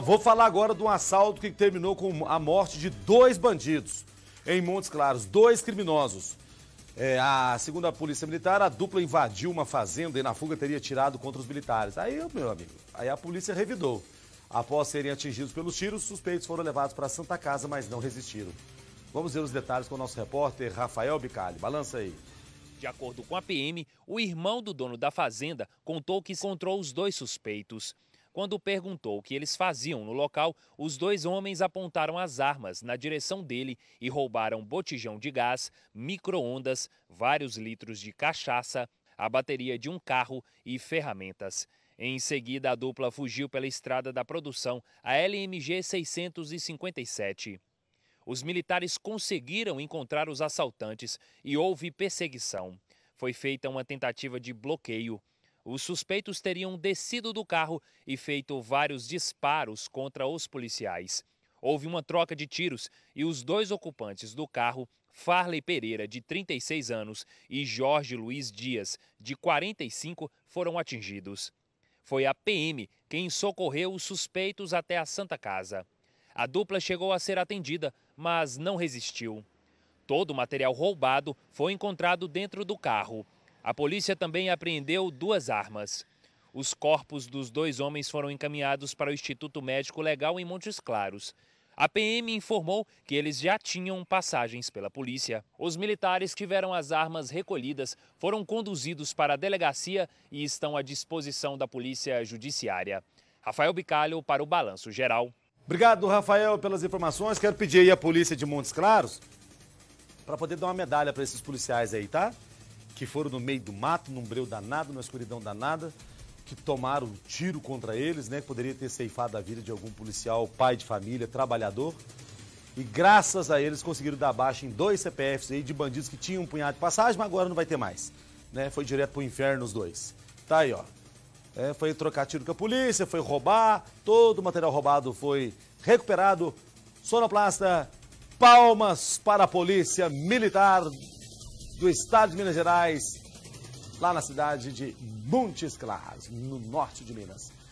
Vou falar agora de um assalto que terminou com a morte de dois bandidos em Montes Claros, dois criminosos. É, a, segundo a Polícia Militar, a dupla invadiu uma fazenda e na fuga teria tirado contra os militares. Aí, meu amigo, aí a polícia revidou. Após serem atingidos pelos tiros, os suspeitos foram levados para a Santa Casa, mas não resistiram. Vamos ver os detalhes com o nosso repórter Rafael Bicalho. Balança aí. De acordo com a PM, o irmão do dono da fazenda contou que encontrou os dois suspeitos. Quando perguntou o que eles faziam no local, os dois homens apontaram as armas na direção dele e roubaram botijão de gás, micro-ondas, vários litros de cachaça, a bateria de um carro e ferramentas. Em seguida, a dupla fugiu pela estrada da produção, a LMG 657. Os militares conseguiram encontrar os assaltantes e houve perseguição. Foi feita uma tentativa de bloqueio. Os suspeitos teriam descido do carro e feito vários disparos contra os policiais. Houve uma troca de tiros e os dois ocupantes do carro, Farley Pereira, de 36 anos, e Jorge Luiz Dias, de 45, foram atingidos. Foi a PM quem socorreu os suspeitos até a Santa Casa. A dupla chegou a ser atendida, mas não resistiu. Todo o material roubado foi encontrado dentro do carro. A polícia também apreendeu duas armas. Os corpos dos dois homens foram encaminhados para o Instituto Médico Legal em Montes Claros. A PM informou que eles já tinham passagens pela polícia. Os militares tiveram as armas recolhidas, foram conduzidos para a delegacia e estão à disposição da Polícia Judiciária. Rafael Bicalho para o Balanço Geral. Obrigado, Rafael, pelas informações. Quero pedir aí à Polícia de Montes Claros para poder dar uma medalha para esses policiais aí, tá? que foram no meio do mato, num breu danado, na escuridão danada, que tomaram um tiro contra eles, né? Que poderia ter ceifado a vida de algum policial, pai de família, trabalhador. E graças a eles conseguiram dar baixa em dois CPFs aí de bandidos que tinham um punhado de passagem, mas agora não vai ter mais. Né? Foi direto pro inferno os dois. Tá aí, ó. É, foi trocar tiro com a polícia, foi roubar, todo o material roubado foi recuperado. Sonoplasta, palmas para a polícia militar do estado de Minas Gerais, lá na cidade de Montes Claros, no norte de Minas.